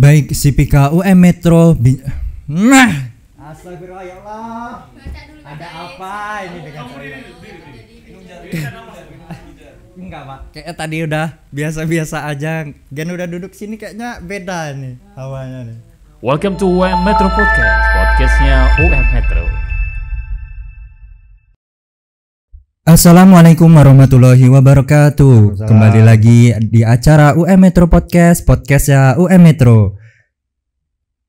Baik Sipika UM Metro Nah Astagfirullah ya Allah Ada apa ini dengan ini? Eh, enggak pak Kayaknya tadi udah biasa-biasa aja Gen udah duduk sini kayaknya beda nih Awalnya nih Welcome to UM Metro Podcast Podcastnya UM Metro Assalamualaikum warahmatullahi wabarakatuh. Kembali lagi di acara UM Metro Podcast, podcast ya UM Metro.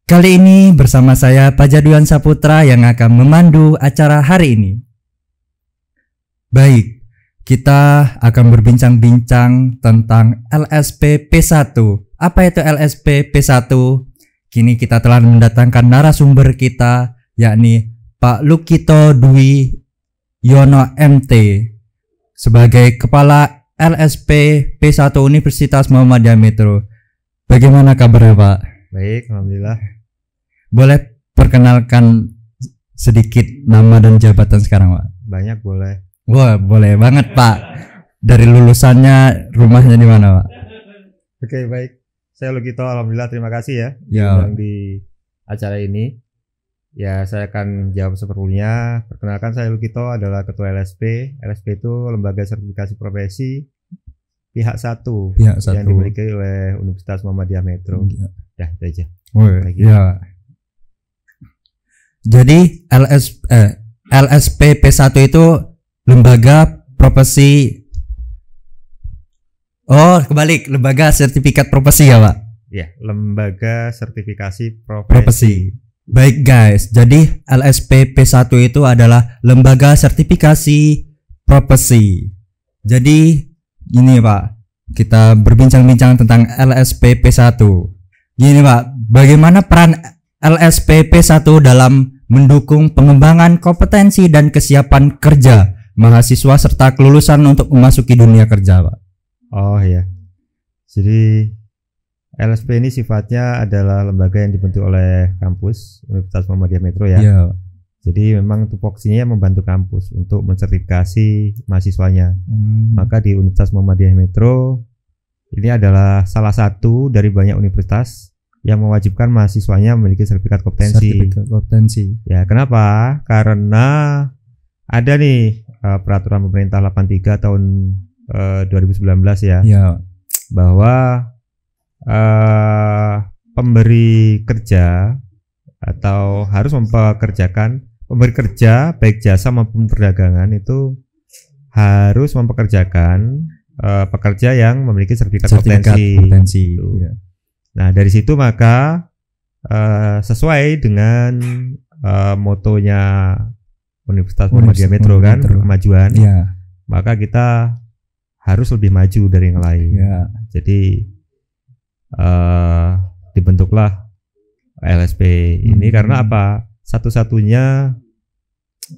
Kali ini bersama saya Pajaduan Saputra yang akan memandu acara hari ini. Baik, kita akan berbincang-bincang tentang LSP P1. Apa itu LSP P1? Kini kita telah mendatangkan narasumber kita, yakni Pak Lukito Dwi Yono MT sebagai Kepala LSP P1 Universitas Muhammadiyah Metro. Bagaimana kabarnya Pak? Baik, Alhamdulillah. Boleh perkenalkan sedikit nama dan jabatan sekarang Pak? Banyak boleh. Wah, boleh banget Pak. Dari lulusannya rumahnya di mana Pak? Oke, baik. Saya Lugito, Alhamdulillah terima kasih ya. yang ya. Di acara ini. Ya, saya akan jawab seperlunya. Perkenalkan saya Lukito adalah ketua LSP. LSP itu lembaga sertifikasi profesi pihak satu pihak yang satu. dimiliki oleh Universitas Muhammadiyah Metro. Ya. Dah, itu aja. Oh, Lagi. ya. Jadi LSP eh, LSP P1 itu lembaga profesi Oh, kebalik, lembaga sertifikat profesi ya, Pak? Ya, lembaga sertifikasi profesi. profesi. Baik guys, jadi LSP P1 itu adalah lembaga sertifikasi profesi. Jadi gini Pak, kita berbincang-bincang tentang LSP P1. Gini Pak, bagaimana peran LSP P1 dalam mendukung pengembangan kompetensi dan kesiapan kerja mahasiswa serta kelulusan untuk memasuki dunia kerja Pak? Oh iya. Jadi LSP ini sifatnya adalah lembaga yang dibentuk oleh kampus Universitas Muhammadiyah Metro ya. Yeah. Jadi memang tupoksinya membantu kampus untuk mensertifikasi mahasiswanya. Hmm. Maka di Universitas Muhammadiyah Metro ini adalah salah satu dari banyak universitas yang mewajibkan mahasiswanya memiliki sertifikat kompetensi. Sertifikat kompetensi. Ya, kenapa? Karena ada nih uh, peraturan pemerintah 83 tahun uh, eh, 2019 ya. Ya. Bahwa uh, pemberi kerja atau harus mempekerjakan pemberi kerja baik jasa maupun perdagangan itu harus mempekerjakan uh, pekerja yang memiliki sertifikat, sertifikat potensi. Gitu. Iya. Nah dari situ maka uh, sesuai dengan uh, motonya Universitas Muhammadiyah Metro kan kemajuan, ya. maka kita harus lebih maju dari yang lain. Ya. Jadi Eh, dibentuklah LSP ini hmm. karena apa? Satu-satunya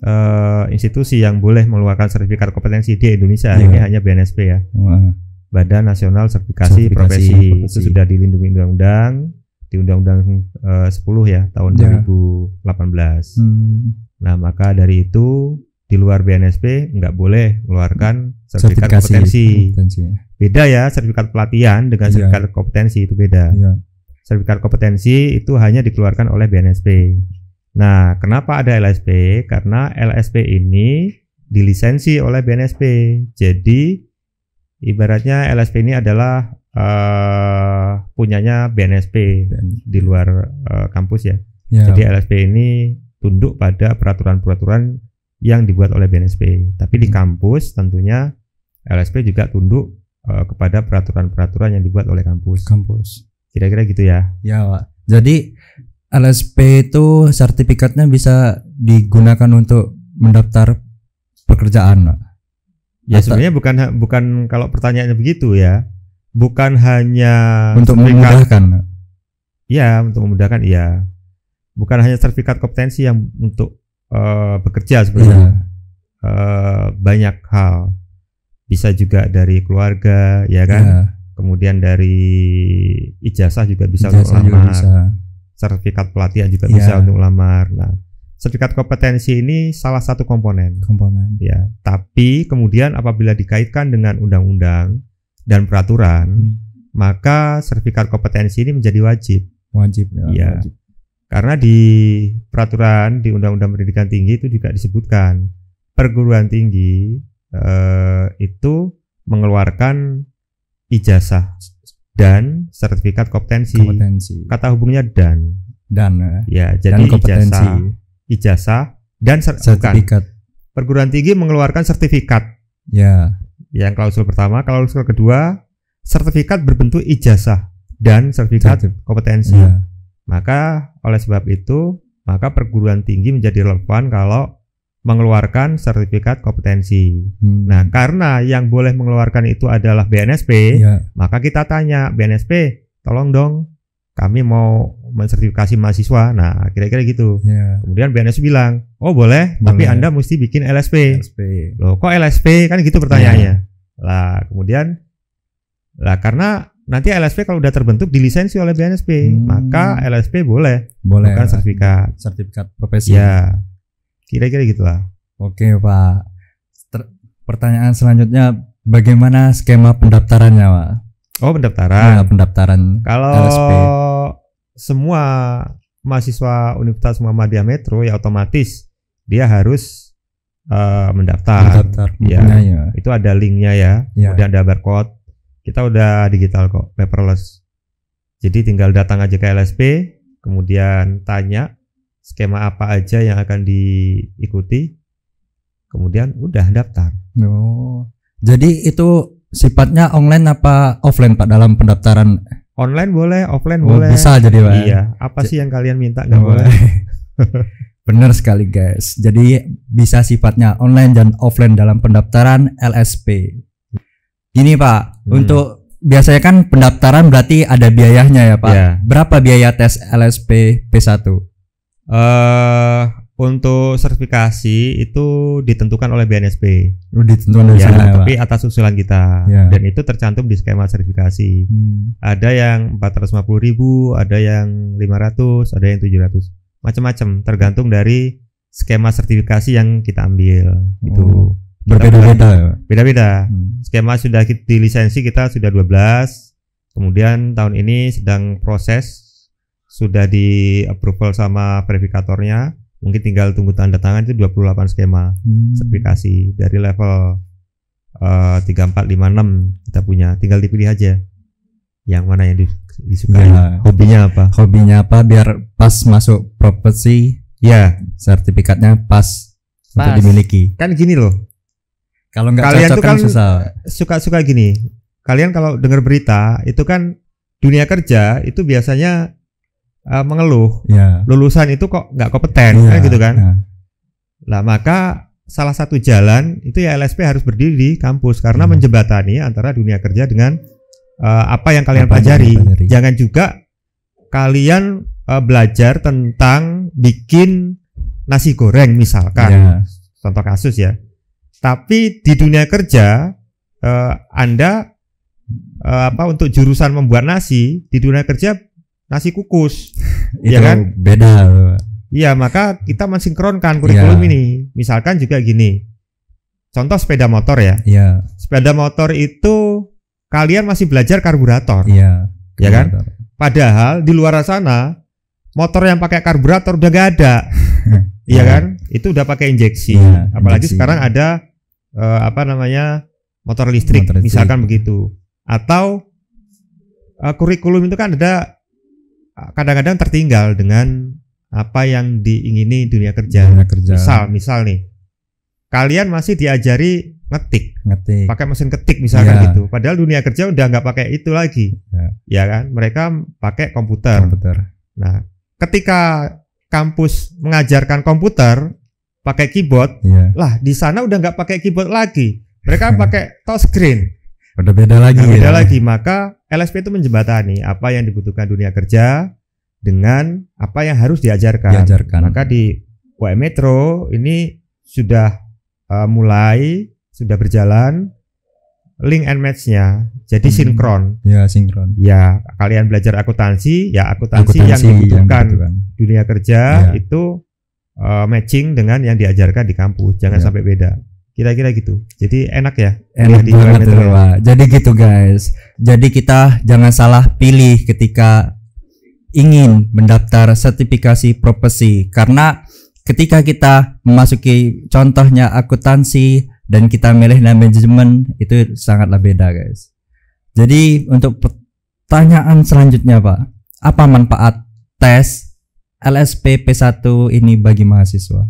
uh, institusi yang boleh mengeluarkan sertifikat kompetensi di Indonesia yeah. ini hanya BNSP ya. Wow. Badan Nasional Sertifikasi, Sertifikasi Profesi. itu sudah dilindungi undang-undang di Undang-Undang eh, uh, 10 ya tahun yeah. Iya. 2018. Hmm. Nah, maka dari itu di luar BNSP nggak boleh mengeluarkan sertifikat Sertifikasi. kompetensi. kompetensi. Beda ya sertifikat pelatihan dengan iya. sertifikat kompetensi itu beda. Iya. Sertifikat kompetensi itu hanya dikeluarkan oleh BNSP. Nah, kenapa ada LSP? Karena LSP ini dilisensi oleh BNSP. Jadi ibaratnya LSP ini adalah uh, punyanya BNSP di luar uh, kampus ya. ya. Jadi LSP ini tunduk pada peraturan-peraturan yang dibuat oleh BNSP. Tapi di hmm. kampus tentunya LSP juga tunduk uh, kepada peraturan-peraturan yang dibuat oleh kampus. Kampus. Kira-kira gitu ya. Ya, Pak. Jadi LSP itu sertifikatnya bisa digunakan untuk mendaftar pekerjaan, Pak. Ya Atau, sebenarnya bukan bukan kalau pertanyaannya begitu ya. Bukan hanya untuk memudahkan. Iya, untuk memudahkan iya. Bukan hanya sertifikat kompetensi yang untuk Eh, bekerja sebenarnya. Yeah. Iya. Uh, banyak hal. Bisa juga dari keluarga, ya kan? Yeah. Kemudian dari ijazah juga bisa ijazah untuk lamar. Bisa. Sertifikat pelatihan juga yeah. bisa untuk lamar. Nah, sertifikat kompetensi ini salah satu komponen. Komponen. Ya, tapi kemudian apabila dikaitkan dengan undang-undang dan peraturan, hmm. maka sertifikat kompetensi ini menjadi wajib. Wajib. Ya. ya. Wajib. Karena di peraturan di Undang-Undang Pendidikan Tinggi itu juga disebutkan perguruan tinggi eh, itu mengeluarkan ijazah dan sertifikat kompetensi. kompetensi. Kata hubungnya dan. Dan. Eh. Ya, jadi dan kompetensi. ijazah, ijazah dan ser sertifikat. Bukan. Perguruan tinggi mengeluarkan sertifikat. Ya. Yang klausul pertama, klausul kedua, sertifikat berbentuk ijazah dan sertifikat Sertif. kompetensi. Ya maka oleh sebab itu, maka perguruan tinggi menjadi relevan kalau mengeluarkan sertifikat kompetensi. Hmm. Nah, karena yang boleh mengeluarkan itu adalah BNSP, ya. maka kita tanya BNSP, tolong dong kami mau mensertifikasi mahasiswa. Nah, kira-kira gitu. Ya. Kemudian BNSP bilang, "Oh, boleh, boleh, tapi Anda mesti bikin LSP." LSP. Loh, kok LSP? Kan gitu pertanyaannya. Ya. Lah, kemudian lah karena nanti LSP kalau udah terbentuk dilisensi oleh BNSP hmm. maka LSP boleh boleh bukan sertifikat sertifikat profesi ya kira-kira gitulah oke pak Ter pertanyaan selanjutnya bagaimana skema pendaftarannya pak oh pendaftaran ya, pendaftaran kalau LSP. semua mahasiswa Universitas Muhammadiyah Metro ya otomatis dia harus uh, mendaftar, mendaftar ya, ya itu ada linknya ya, ya. kemudian ada barcode kita udah digital kok, paperless. Jadi tinggal datang aja ke LSP, kemudian tanya skema apa aja yang akan diikuti, kemudian udah daftar. Oh, jadi itu sifatnya online apa offline Pak dalam pendaftaran? Online boleh, offline oh, boleh. Bisa jadi Pak. Ya? Iya, apa sih yang kalian minta nggak oh. boleh. Benar sekali guys. Jadi bisa sifatnya online dan offline dalam pendaftaran LSP. Gini Pak, hmm. untuk biasanya kan pendaftaran berarti ada biayanya ya Pak. Yeah. Berapa biaya tes LSP P1? Uh, eh, untuk sertifikasi itu ditentukan oleh BNSP. Oh, ditentukan oleh ya, tapi atas usulan kita. yeah. Dan itu tercantum di skema sertifikasi. Hmm. Ada yang 450.000, ada yang 500, ada yang 700. Macam-macam tergantung dari skema sertifikasi yang kita ambil gitu. Oh berbeda-beda beda-beda hmm. skema sudah di lisensi kita sudah 12 kemudian tahun ini sedang proses sudah di approval sama verifikatornya mungkin tinggal tunggu tanda tangan itu 28 skema hmm. sertifikasi dari level eh, tiga empat uh, enam kita punya tinggal dipilih aja yang mana yang disukai ya, hobinya apa hobinya apa biar pas masuk profesi ya sertifikatnya pas, pas. untuk dimiliki kan gini loh kalau nggak kalian cocok tuh kan, kan suka-suka gini. Kalian kalau dengar berita itu kan dunia kerja itu biasanya uh, mengeluh. Yeah. Lulusan itu kok nggak kompeten yeah, kan gitu kan. Yeah. Iya. Nah, maka salah satu jalan itu ya LSP harus berdiri di kampus karena yeah. menjembatani antara dunia kerja dengan uh, apa yang kalian apa pelajari. Yang pelajari. Jangan juga kalian uh, belajar tentang bikin nasi goreng misalkan. Yeah. Contoh kasus ya tapi di dunia kerja eh, Anda eh, apa untuk jurusan membuat nasi di dunia kerja nasi kukus, ya kan? Beda. Iya, maka kita mensinkronkan iya. kurikulum ya. ini. Misalkan juga gini. Contoh sepeda motor ya. Iya. Sepeda motor itu kalian masih belajar karburator. Iya. Ya kan? Padahal di luar sana motor yang pakai karburator udah gak ada. Iya, iya kan? Itu udah pakai injeksi. Ya, Apalagi injeksi. sekarang ada uh, apa namanya motor listrik, motor listrik misalkan begitu atau uh, kurikulum itu kan ada eh, kadang-kadang tertinggal dengan apa yang diingini dunia kerja. Dunia kerja. Misal, misal nih, kalian masih diajari ngetik, ngetik. pakai mesin ketik misalkan yeah. gitu. Padahal dunia kerja udah nggak pakai itu lagi, ya. ya kan? Mereka pakai komputer. komputer. Nah, ketika kampus mengajarkan komputer, pakai keyboard yeah. lah di sana udah nggak pakai keyboard lagi mereka pakai touchscreen udah beda lagi ya. beda ya. lagi maka LSP itu menjembatani apa yang dibutuhkan dunia kerja dengan apa yang harus diajarkan, diajarkan. maka di UM Metro ini sudah uh, mulai sudah berjalan link and match-nya. Jadi hmm. sinkron. Ya, sinkron. Ya, kalian belajar akuntansi, ya akuntansi, yang, dibutuhkan yang dibutuhkan dunia kerja ya. itu uh, matching dengan yang diajarkan di kampus jangan ya. sampai beda kira-kira gitu jadi enak ya enak di banget ya. jadi gitu guys jadi kita jangan salah pilih ketika ingin mendaftar sertifikasi profesi karena ketika kita memasuki contohnya akuntansi dan kita milih manajemen itu sangatlah beda guys jadi untuk pertanyaan selanjutnya pak apa manfaat tes LSP P1 ini bagi mahasiswa?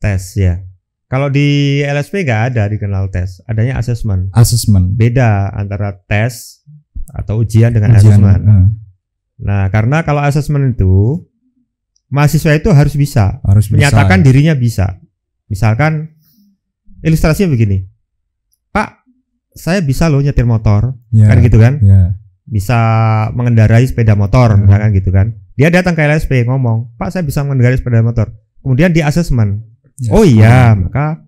Tes ya. Kalau di LSP nggak ada dikenal tes, adanya asesmen. Asesmen. Beda antara tes atau ujian dengan asesmen. Eh. Nah, karena kalau asesmen itu mahasiswa itu harus bisa harus menyatakan bisa. dirinya bisa. Misalkan ilustrasinya begini. Pak, saya bisa loh nyetir motor. Yeah, kan gitu kan? Yeah bisa mengendarai sepeda motor hmm. misalkan gitu kan dia datang ke LSP ngomong pak saya bisa mengendarai sepeda motor kemudian di asesmen yes. oh iya hmm. maka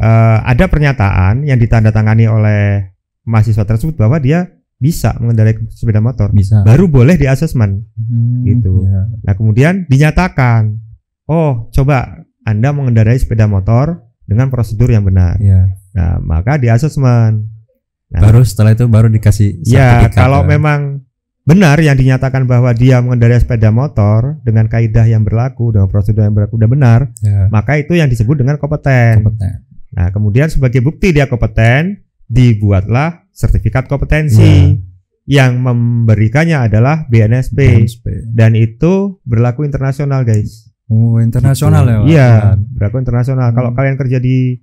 uh, ada pernyataan yang ditandatangani oleh mahasiswa tersebut bahwa dia bisa mengendarai sepeda motor bisa. baru boleh di asesmen hmm, gitu yeah. nah kemudian dinyatakan oh coba anda mengendarai sepeda motor dengan prosedur yang benar ya. nah maka di asesmen Nah, baru setelah itu baru dikasih Ya, kalau memang benar yang dinyatakan bahwa dia mengendarai sepeda motor dengan kaidah yang berlaku dengan prosedur yang berlaku udah benar, ya. maka itu yang disebut dengan kompeten. kompeten. Nah, kemudian sebagai bukti dia kompeten, dibuatlah sertifikat kompetensi. Ya yang memberikannya adalah BNSP, BNSP. dan itu berlaku internasional guys. Oh internasional gitu. ya? Iya berlaku internasional. Hmm. Kalau kalian kerja di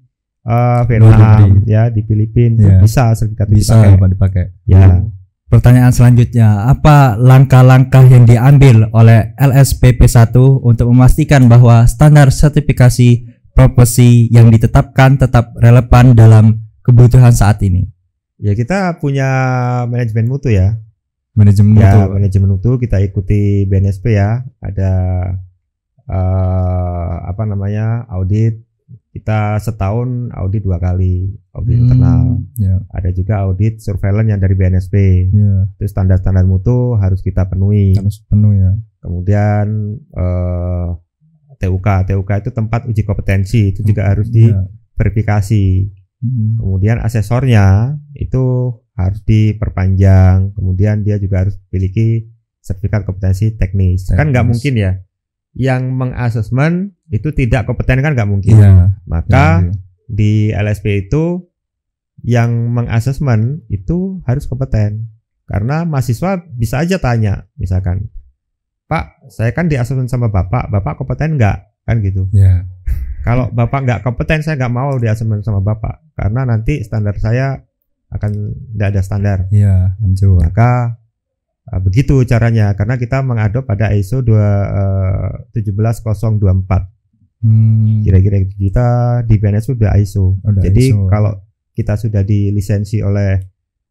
uh, Vietnam ya di Filipina ya. yeah. bisa sertifikat bisa dipakai. dipakai. Ya. Hmm. Pertanyaan selanjutnya, apa langkah-langkah yang diambil oleh LSPP1 untuk memastikan bahwa standar sertifikasi profesi yang ditetapkan tetap relevan dalam kebutuhan saat ini? Ya, kita punya manajemen mutu ya. Manajemen ya, mutu. manajemen mutu kita ikuti BNSP ya. Ada uh, apa namanya? audit, kita setahun audit dua kali audit hmm, internal yeah. ada juga audit surveillance yang dari BNSP yeah. terus standar-standar mutu harus kita penuhi harus penuh ya kemudian eh, TUK TUK itu tempat uji kompetensi itu hmm, juga harus harus ya. diverifikasi hmm. kemudian asesornya itu harus diperpanjang kemudian dia juga harus memiliki sertifikat kompetensi teknis, teknis. kan nggak mungkin ya yang mengasesmen itu tidak kompeten kan nggak mungkin. Ya, Maka ya, di LSP itu yang mengasesmen itu harus kompeten karena mahasiswa bisa aja tanya misalkan Pak saya kan diasesmen sama Bapak Bapak kompeten nggak kan gitu. Ya. Kalau Bapak nggak kompeten saya nggak mau diasesmen sama Bapak karena nanti standar saya akan tidak ada standar. Iya, hancur. Maka Ah, begitu caranya karena kita mengadop pada ISO 17024. Eh, hmm. Kira-kira gitu. kita di BNS sudah ISO. Udah Jadi ISO. kalau kita sudah dilisensi oleh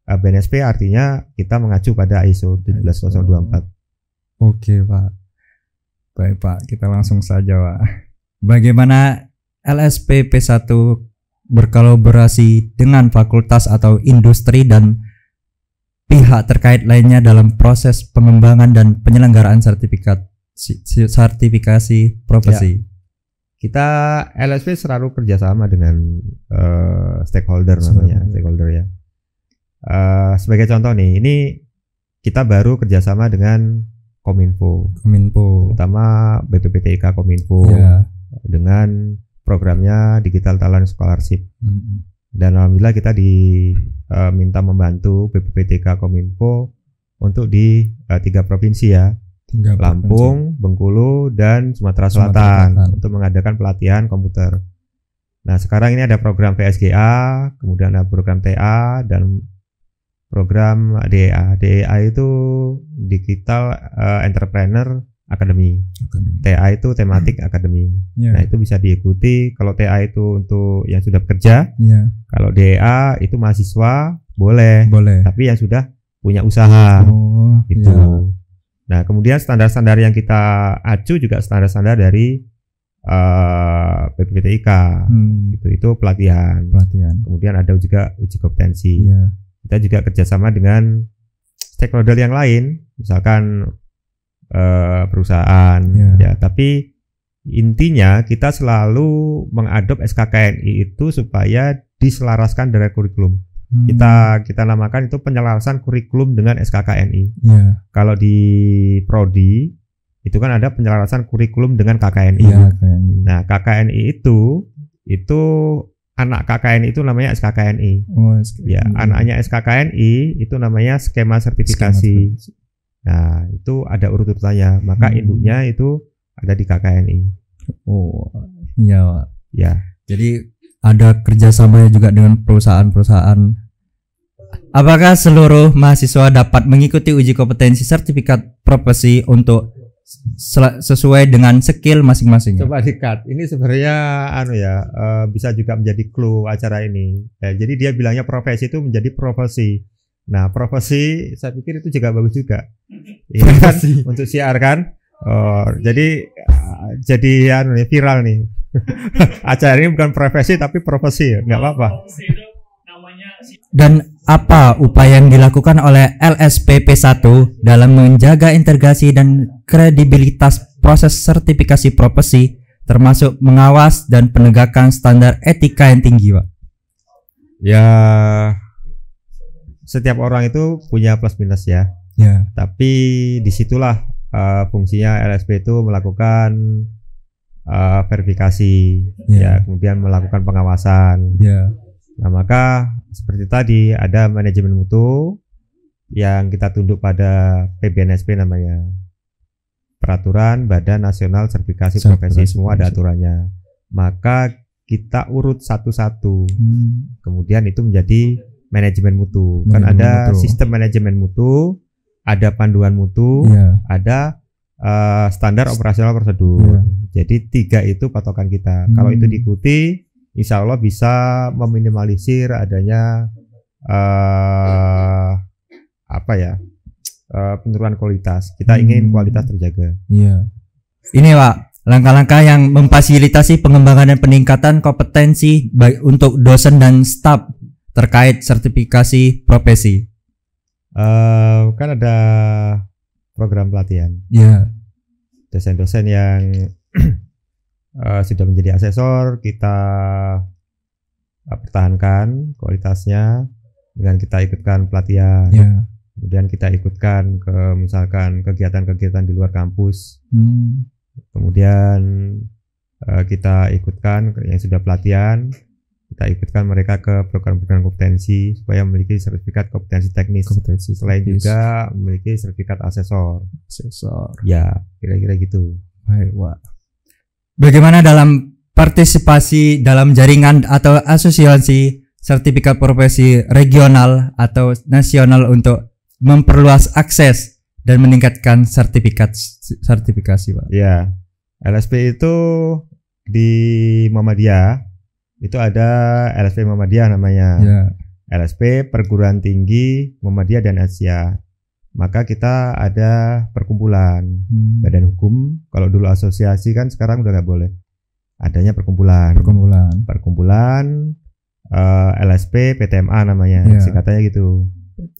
eh, BNSP artinya kita mengacu pada ISO 17024. Oke, Pak. Baik, Pak. Kita langsung saja, Pak. Bagaimana LSP P1 berkolaborasi dengan fakultas atau industri dan pihak terkait lainnya dalam proses pengembangan dan penyelenggaraan sertifikat sertifikasi profesi. Ya. Kita LSP selalu kerjasama dengan uh, stakeholder namanya, stakeholder ya. Uh, sebagai contoh nih, ini kita baru kerjasama dengan Kominfo, Kominfo, utama BPPTIK Kominfo ya. dengan programnya Digital Talent Scholarship. Mm -hmm dan alhamdulillah kita diminta eh, uh, membantu BPPTK Kominfo untuk di uh, tiga provinsi ya tiga Lampung, provinsi. Bengkulu dan Sumatera Selatan, untuk mengadakan pelatihan komputer. Nah sekarang ini ada program PSGA, kemudian ada program TA dan program DEA. DEA itu Digital uh, Entrepreneur akademi. TA itu hmm. tematik hmm. akademi. Yeah. Nah, itu bisa diikuti kalau TA itu untuk yang sudah bekerja. Yeah. Kalau DA itu mahasiswa boleh. Boleh. Tapi yang sudah punya usaha. Oh, itu. Yeah. Nah, kemudian standar-standar yang kita acu juga standar-standar dari uh, eh, PPTIK. Hmm. Itu itu pelatihan. Pelatihan. Kemudian ada juga uji kompetensi. Yeah. Kita juga kerjasama dengan stakeholder yang lain, misalkan Eh, perusahaan yeah. ya tapi intinya kita selalu mengadop SKKNI itu supaya diselaraskan dari kurikulum hmm. kita kita namakan itu penyelarasan kurikulum dengan SKKNI yeah. kalau di prodi itu kan ada penyelarasan kurikulum dengan KKNI. yeah, Nah, KKNI itu itu anak KKNI itu namanya SKKNI. Oh, SKKNI. Ya, anaknya SKKNI itu namanya skema sertifikasi. Skema sertifikasi. Nah, itu ada urut-urutannya. Maka hmm. induknya itu ada di KKNI. Oh, iya, Ya. Jadi ada kerjasama juga dengan perusahaan-perusahaan. Apakah seluruh mahasiswa dapat mengikuti uji kompetensi sertifikat profesi untuk sesuai dengan skill masing-masing? Coba dikat. Ini sebenarnya anu ya eh, bisa juga menjadi clue acara ini. Eh, jadi dia bilangnya profesi itu menjadi profesi. Nah, profesi saya pikir itu juga bagus juga. Iya kan? Untuk siar kan? Oh, jadi ah, jadi ya viral nih. Acara ini bukan profesi tapi profesi, ya? nggak apa-apa. Dan apa upaya yang dilakukan oleh LSPP1 dalam menjaga integrasi dan kredibilitas proses sertifikasi profesi termasuk mengawas dan penegakan standar etika yang tinggi, Pak? Ya, setiap orang itu punya plus minus ya. Ya. Tapi disitulah uh, fungsinya LSP itu melakukan uh, verifikasi, ya. ya, kemudian melakukan pengawasan. Ya. Nah maka seperti tadi ada manajemen mutu yang kita tunduk pada PBNSP namanya peraturan Badan Nasional Sertifikasi Profesi semua ada aturannya. Maka kita urut satu-satu. Hmm. Kemudian itu menjadi manajemen mutu. Kan manajemen kan ada mutu. sistem manajemen mutu, ada panduan mutu, yeah. ada uh, standar operasional prosedur. Yeah. Jadi tiga itu patokan kita. Hmm. Kalau itu hmm. diikuti, insya Allah bisa meminimalisir adanya uh, apa ya uh, penurunan kualitas. Kita hmm. ingin kualitas terjaga. Iya. Yeah. Ini pak langkah-langkah yang memfasilitasi pengembangan dan peningkatan kompetensi baik untuk dosen dan staf terkait sertifikasi profesi? Uh, kan ada program pelatihan. Yeah. Dosen-dosen yang uh, sudah menjadi asesor kita uh, pertahankan kualitasnya dengan kita ikutkan pelatihan. Yeah. Kemudian kita ikutkan ke misalkan kegiatan-kegiatan di luar kampus. Hmm. Kemudian uh, kita ikutkan yang sudah pelatihan kita ikutkan mereka ke program-program kompetensi supaya memiliki sertifikat kompetensi teknis. Kompetensi selain teknis. juga memiliki sertifikat asesor. Asesor. Ya, kira-kira gitu. Baik, Wak. Bagaimana dalam partisipasi dalam jaringan atau asosiasi sertifikat profesi regional atau nasional untuk memperluas akses dan meningkatkan sertifikat sertifikasi, Pak? Ya. LSP itu di Muhammadiyah itu ada LSP Muhammadiyah namanya. Yeah. LSP Perguruan Tinggi Muhammadiyah dan Asia. Maka kita ada perkumpulan hmm. badan hukum. Kalau dulu asosiasi kan sekarang udah nggak boleh. Adanya perkumpulan. Perkumpulan. Perkumpulan uh, eh, LSP PTMA namanya yeah. singkatannya gitu.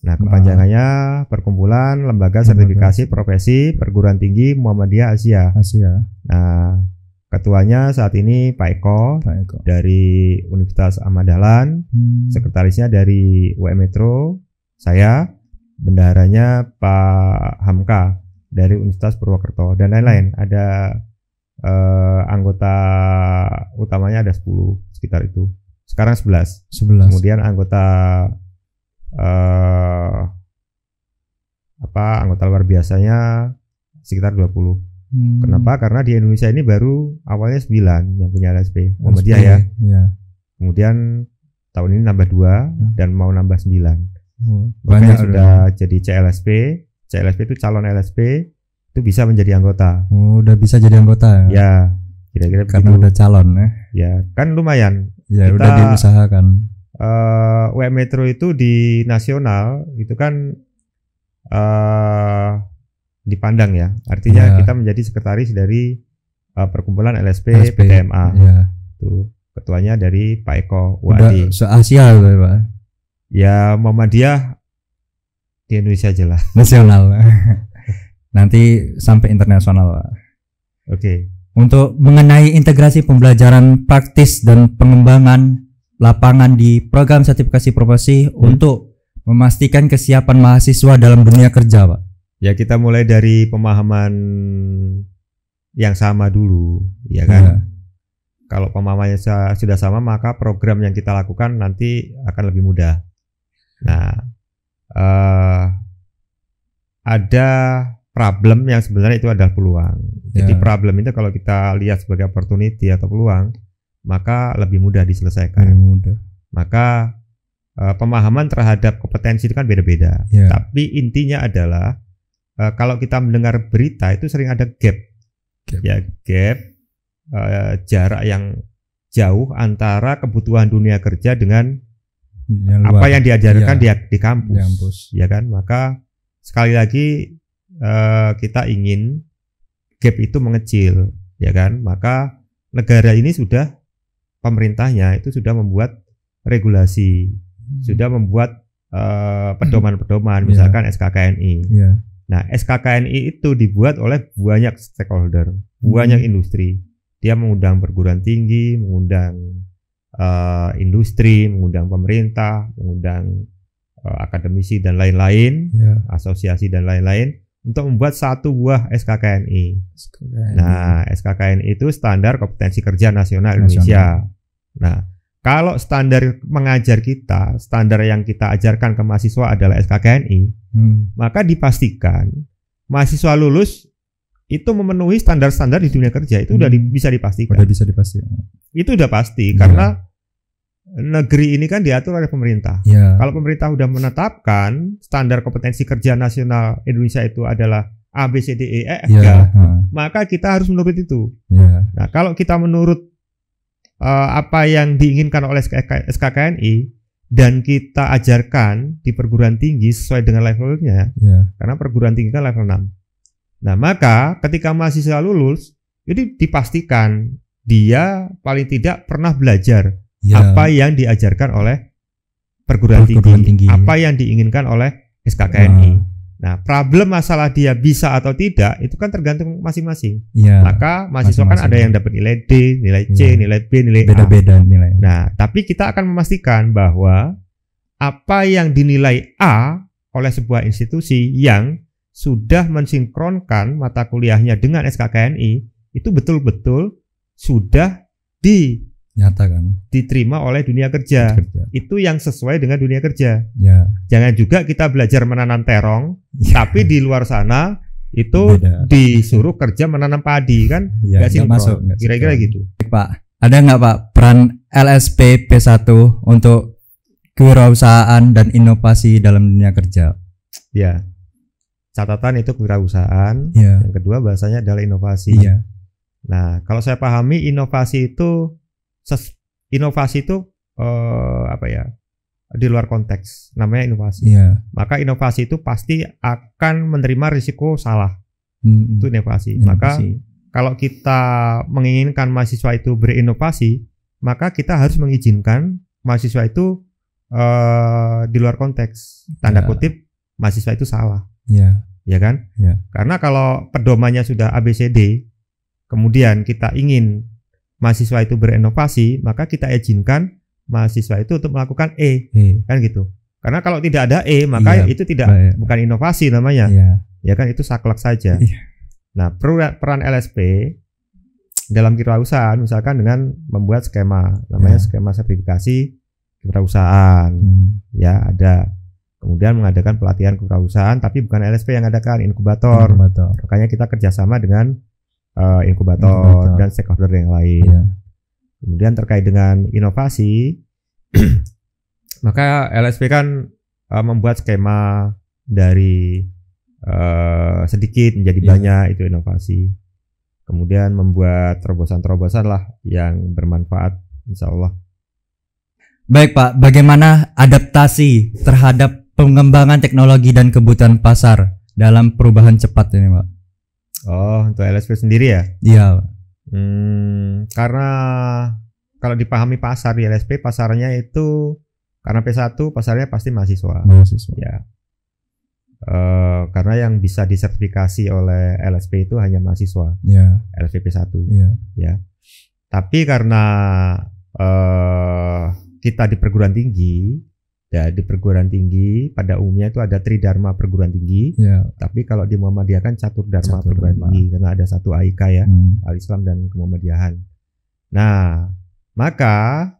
Nah kepanjangannya nah. perkumpulan lembaga sertifikasi profesi perguruan tinggi Muhammadiyah Asia. Asia. Nah Ketuanya saat ini Pak Eko, Pak Eko. dari Universitas Ahmad Dahlan, hmm. sekretarisnya dari UM Metro, saya, bendaharanya Pak Hamka dari Universitas Purwokerto dan lain-lain. Ada eh, anggota utamanya ada 10 sekitar itu. Sekarang 11. 11. Kemudian anggota eh, apa? Anggota luar biasanya sekitar 20 Hmm. Kenapa? Karena di Indonesia ini baru awalnya 9 yang punya LSP, LSP ya. ya. Kemudian tahun ini nambah dua ya. dan mau nambah 9. Oh, banyak sudah ya. jadi CLSP. CLSP itu calon LSP itu bisa menjadi anggota. Oh, udah bisa jadi anggota ya. Ya. Kira-kira Karena begitu. udah calon ya. Ya, kan lumayan. Ya, Kita, udah diusahakan. Uh, eh, WM Metro itu di nasional itu kan uh, dipandang ya. Artinya yeah. kita menjadi sekretaris dari uh, perkumpulan LSP, LSP PTMA. Yeah. Tuh, ketuanya dari Pak Eko Wadi. Se-Asia Pak. Ya Muhammadiyah di Indonesia aja lah. Nasional. Nanti sampai internasional Pak. Oke. Okay. Untuk mengenai integrasi pembelajaran praktis dan pengembangan lapangan di program sertifikasi profesi hmm. untuk memastikan kesiapan mahasiswa dalam dunia kerja, Pak. Ya kita mulai dari pemahaman yang sama dulu, ya kan? Hmm. Kalau pemahamannya sudah sama, maka program yang kita lakukan nanti akan lebih mudah. Nah, uh, ada problem yang sebenarnya itu adalah peluang. Yeah. Jadi iya. problem itu kalau kita lihat sebagai opportunity atau peluang, maka lebih mudah diselesaikan. Lebih mudah. Maka uh, pemahaman terhadap kompetensi itu kan beda-beda. Yeah. Tapi intinya adalah Eh, kalau kita mendengar berita itu sering ada gap, gap. ya gap uh, jarak yang jauh antara kebutuhan dunia kerja dengan yang apa yang diajarkan iya, di, di kampus, diampus. ya kan? Maka sekali lagi uh, kita ingin gap itu mengecil, ya kan? Maka negara ini sudah pemerintahnya itu sudah membuat regulasi, hmm. sudah membuat pedoman-pedoman, uh, misalkan yeah. SKKNI. Yeah. Nah, SKKNI itu dibuat oleh banyak stakeholder, banyak hmm. industri. Dia mengundang perguruan tinggi, mengundang uh, industri, mengundang pemerintah, mengundang uh, akademisi dan lain-lain, yeah. asosiasi dan lain-lain untuk membuat satu buah SKKNI. SKKNI. Nah, SKKNI itu standar kompetensi kerja nasional, nasional. Indonesia. Nah, kalau standar mengajar kita, standar yang kita ajarkan ke mahasiswa adalah SKKNI, hmm. maka dipastikan mahasiswa lulus itu memenuhi standar-standar di dunia kerja itu hmm. udah bisa dipastikan. Udah bisa dipastikan. Itu udah pasti ya. karena negeri ini kan diatur oleh pemerintah. Ya. Kalau pemerintah udah menetapkan standar kompetensi kerja nasional Indonesia itu adalah A B C D E, e F G, ya. maka kita harus menurut itu. Ya. Nah, kalau kita menurut Eh, apa yang diinginkan oleh SKKNI dan kita ajarkan di perguruan tinggi sesuai dengan levelnya yeah. karena perguruan tinggi kan level 6 nah maka ketika mahasiswa lulus jadi dipastikan dia paling tidak pernah belajar yeah. apa yang diajarkan oleh perguruan, perguruan tinggi, tinggi apa yang diinginkan oleh SKKNI wow. Nah, problem masalah dia bisa atau tidak itu kan tergantung masing-masing. Ya, Maka mahasiswa kan ada yang dapat nilai D, nilai C, ya. nilai B, nilai Beda-beda A. nilai. Nah, tapi kita akan memastikan bahwa apa yang dinilai A oleh sebuah institusi yang sudah mensinkronkan mata kuliahnya dengan SKKNI itu betul-betul sudah di nyata kan diterima oleh dunia kerja. kerja itu yang sesuai dengan dunia kerja ya. jangan juga kita belajar menanam terong ya. tapi di luar sana itu Beda. disuruh kerja menanam padi kan ya, gak sinkron masuk, kira-kira gitu pak ada nggak pak peran LSP P1 untuk kewirausahaan dan inovasi dalam dunia kerja ya catatan itu kewirausahaan ya. yang kedua bahasanya adalah inovasi ya. nah kalau saya pahami inovasi itu ses, inovasi itu eh, apa ya di luar konteks namanya inovasi. Yeah. Maka inovasi itu pasti akan menerima risiko salah. Mm-hmm. Itu inovasi. inovasi. Maka kalau kita menginginkan mahasiswa itu berinovasi, maka kita harus mengizinkan mahasiswa itu eh, di luar konteks. Tanda yeah. kutip mahasiswa itu salah. Yeah. Ya iya kan? Yeah. Karena kalau pedomannya sudah ABCD, kemudian kita ingin mahasiswa itu berinovasi, maka kita izinkan mahasiswa itu untuk melakukan E, e. kan gitu. Karena kalau tidak ada E, maka iya, itu tidak baik. Iya. bukan inovasi namanya. Iya. Ya kan itu saklek saja. Iya. Nah, peran peran LSP dalam kewirausahaan misalkan dengan membuat skema namanya yeah. skema sertifikasi kewirausahaan. Hmm. Ya, ada kemudian mengadakan pelatihan kewirausahaan tapi bukan LSP yang adakan inkubator. Makanya kita kerjasama dengan uh, inkubator, inkubator dan stakeholder yang lain. Iya. Kemudian terkait dengan inovasi, maka LSP kan uh, membuat skema dari uh, sedikit menjadi iya. banyak itu inovasi. Kemudian membuat terobosan-terobosan lah yang bermanfaat, insya Allah. Baik Pak, bagaimana adaptasi terhadap pengembangan teknologi dan kebutuhan pasar dalam perubahan cepat ini Pak? Oh, untuk LSP sendiri ya? Iya. Hmm, karena kalau dipahami pasar di LSP, pasarnya itu karena P1 pasarnya pasti mahasiswa. Mahasiswa. Ya. Uh, karena yang bisa disertifikasi oleh LSP itu hanya mahasiswa. Yeah. LSP P1. Ya. ya. Tapi karena uh, kita di perguruan tinggi, Ya, di perguruan tinggi pada umumnya itu ada tridharma perguruan tinggi. Yeah. Tapi kalau di Muhammadiyah kan catur dharma catur perguruan dharma. tinggi karena ada satu AIK ya, hmm. Al-Islam dan Kemuhammadiyahan. Nah, maka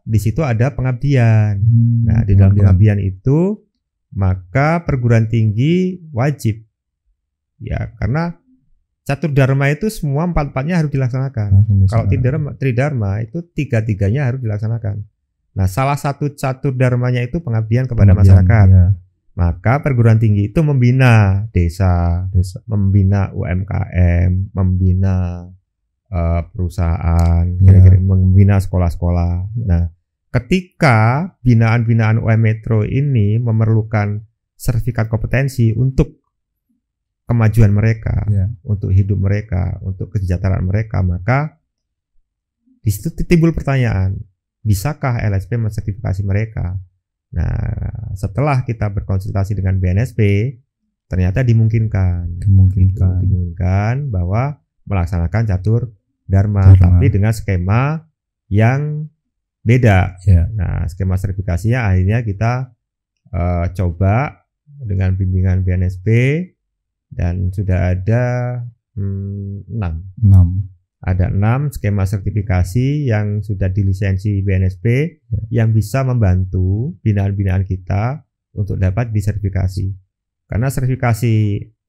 di situ ada pengabdian. Hmm, nah, di dalam pengabdian. pengabdian itu maka perguruan tinggi wajib ya karena catur dharma itu semua empat-empatnya harus dilaksanakan. Kalau tridharma, tridharma itu tiga-tiganya harus dilaksanakan. Nah, salah satu catur dharmanya itu pengabdian kepada pengabdian, masyarakat. Iya. Maka perguruan tinggi itu membina desa, desa. membina UMKM, membina uh, perusahaan, yeah. kira-kira membina sekolah-sekolah. Nah, ketika binaan-binaan UM Metro ini memerlukan sertifikat kompetensi untuk kemajuan mereka, yeah. untuk hidup mereka, untuk kesejahteraan mereka, maka di situ timbul pertanyaan, bisakah LSP mensertifikasi mereka? Nah, setelah kita berkonsultasi dengan BNSP, ternyata dimungkinkan. Dimungkinkan. Dimungkinkan bahwa melaksanakan catur dharma, dharma. tapi dengan skema yang beda. Ya. Nah, skema sertifikasinya akhirnya kita uh, coba dengan bimbingan BNSP dan sudah ada hmm, 6. 6 ada enam skema sertifikasi yang sudah dilisensi BNSP yang bisa membantu binaan-binaan kita untuk dapat disertifikasi. Karena sertifikasi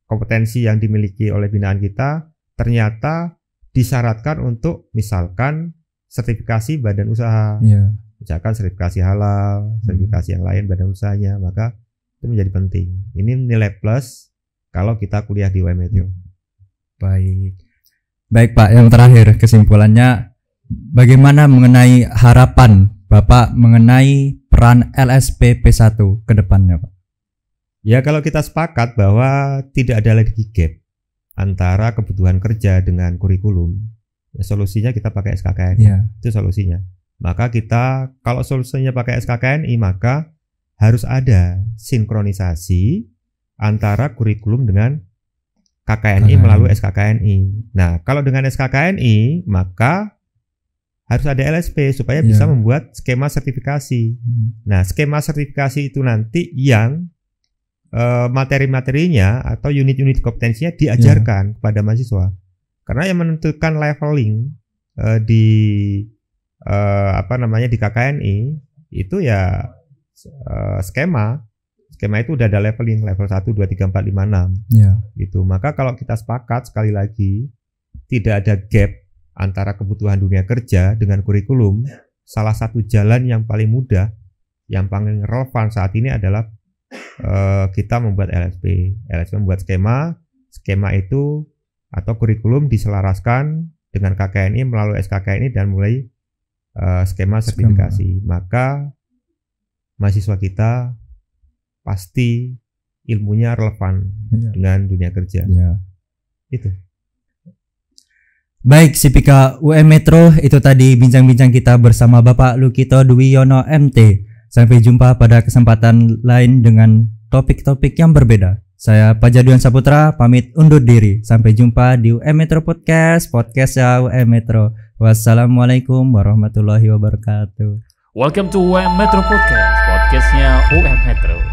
kompetensi yang dimiliki oleh binaan kita ternyata disyaratkan untuk misalkan sertifikasi badan usaha, yeah. misalkan sertifikasi halal, hmm. sertifikasi yang lain badan usahanya, maka itu menjadi penting. Ini nilai plus kalau kita kuliah di UMETU. Baik. Baik Pak, yang terakhir kesimpulannya bagaimana mengenai harapan Bapak mengenai peran LSP P1 ke depannya Pak? Ya kalau kita sepakat bahwa tidak ada lagi gap antara kebutuhan kerja dengan kurikulum, ya, solusinya kita pakai SKKN. Ya. Itu solusinya. Maka kita kalau solusinya pakai SKKNI maka harus ada sinkronisasi antara kurikulum dengan KKNI melalui SKKNI. Nah, kalau dengan SKKNI maka harus ada LSP supaya yeah. bisa membuat skema sertifikasi. Hmm. Nah, skema sertifikasi itu nanti yang uh, materi-materinya atau unit-unit kompetensinya diajarkan yeah. kepada mahasiswa. Karena yang menentukan leveling uh, di uh, apa namanya di KKNI itu ya uh, skema skema itu udah ada leveling level 1 2 3 4 5 6. Ya. Gitu. Maka kalau kita sepakat sekali lagi tidak ada gap antara kebutuhan dunia kerja dengan kurikulum, salah satu jalan yang paling mudah yang paling relevan saat ini adalah uh, kita membuat LSP. LSP membuat skema, skema itu atau kurikulum diselaraskan dengan KKNI melalui SKKNI dan mulai uh, skema sertifikasi. Skema. Maka mahasiswa kita pasti ilmunya relevan ya. dengan dunia kerja. Ya. Itu. Baik, Sipika UM Metro itu tadi bincang-bincang kita bersama Bapak Lukito dwi yono MT. Sampai jumpa pada kesempatan lain dengan topik-topik yang berbeda. Saya Pajaduan Saputra pamit undur diri. Sampai jumpa di UM Metro Podcast, podcast ya UM Metro. Wassalamualaikum warahmatullahi wabarakatuh. Welcome to UM Metro Podcast, podcastnya UM Metro.